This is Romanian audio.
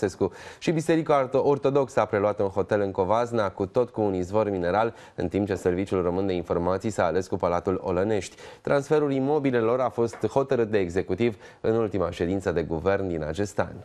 Băsescu. Și Biserica Ortodoxă a preluat un hotel în Covazna, cu tot cu un izvor mineral, în timp ce Serviciul Român de Informații s-a ales cu Palatul Olănești. Transferul imobilelor a fost hotărât de executiv în ultima ședință de guvern din acest an.